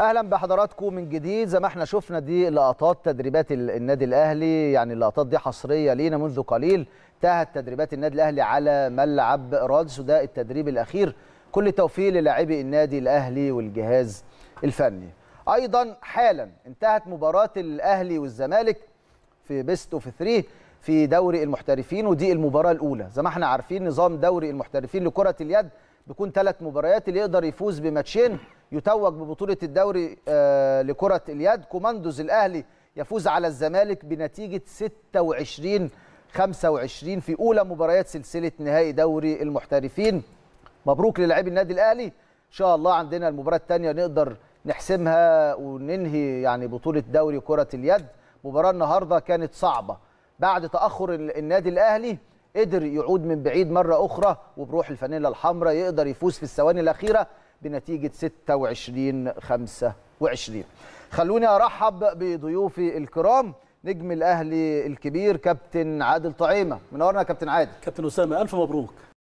اهلا بحضراتكم من جديد زي ما احنا شفنا دي لقطات تدريبات النادي الاهلي يعني اللقطات دي حصريه لينا منذ قليل انتهت تدريبات النادي الاهلي على ملعب رادس وده التدريب الاخير كل توفيق للاعبي النادي الاهلي والجهاز الفني ايضا حالا انتهت مباراه الاهلي والزمالك في بيست اوف 3 في دوري المحترفين ودي المباراه الاولى زي ما احنا عارفين نظام دوري المحترفين لكره اليد بيكون ثلاث مباريات اللي يقدر يفوز بماتشين يتوج ببطوله الدوري آه، لكره اليد كوماندوز الاهلي يفوز على الزمالك بنتيجه 26 25 في اولى مباريات سلسله نهائي دوري المحترفين مبروك للاعبي النادي الاهلي ان شاء الله عندنا المباراه الثانيه نقدر نحسمها وننهي يعني بطوله دوري كره اليد مباراه النهارده كانت صعبه بعد تاخر النادي الاهلي قدر يعود من بعيد مرة أخرى وبروح الفانيلا الحمراء يقدر يفوز في الثواني الأخيرة بنتيجة 26 25 خلوني أرحب بضيوفي الكرام نجم الأهلي الكبير كابتن عادل طعيمة منورنا يا كابتن عادل كابتن أسامة ألف مبروك